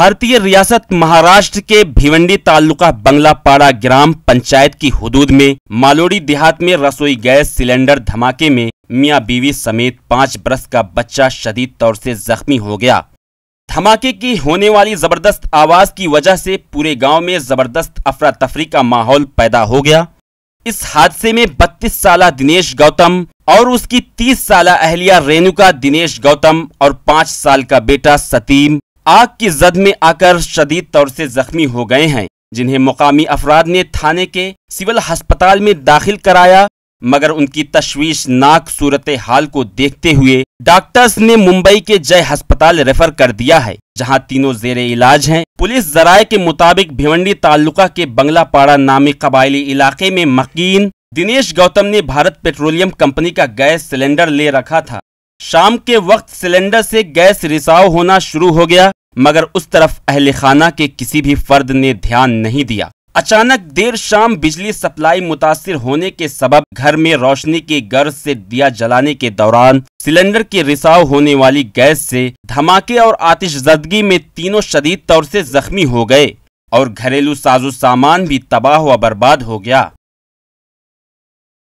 भारतीय रियासत महाराष्ट्र के भिवंडी तालुका बंगलापाड़ा ग्राम पंचायत की हदूद में मालोड़ी देहात में रसोई गैस सिलेंडर धमाके में मियां बीवी समेत पाँच बरस का बच्चा शदीद तौर से जख्मी हो गया धमाके की होने वाली जबरदस्त आवाज की वजह से पूरे गांव में जबरदस्त अफरा तफरी का माहौल पैदा हो गया इस हादसे में बत्तीस साल दिनेश गौतम और उसकी तीस साल अहलिया रेणुका दिनेश गौतम और पांच साल का बेटा सतीम आग की जद में आकर शदीद तौर से जख्मी हो गए हैं जिन्हें मुकामी अफराद ने थाने के सिविल अस्पताल में दाखिल कराया मगर उनकी तश्वीशनाक सूरत हाल को देखते हुए डॉक्टर्स ने मुंबई के जय अस्पताल रेफर कर दिया है जहां तीनों जेर इलाज हैं पुलिस जराये के मुताबिक भिवंडी ताल्लुका के बंगलापाड़ा नामी कबायली इलाके में मकीन दिनेश गौतम ने भारत पेट्रोलियम कंपनी का गैस सिलेंडर ले रखा था शाम के वक्त सिलेंडर से गैस रिसाव होना शुरू हो गया मगर उस तरफ अहल खाना के किसी भी फर्द ने ध्यान नहीं दिया अचानक देर शाम बिजली सप्लाई मुतासर होने के सबब घर में रोशनी की गर्ज से दिया जलाने के दौरान सिलेंडर के रिसाव होने वाली गैस से धमाके और आतिशजदगी में तीनों शदीद तौर से जख्मी हो गए और घरेलू साजो सामान भी तबाह व बर्बाद हो गया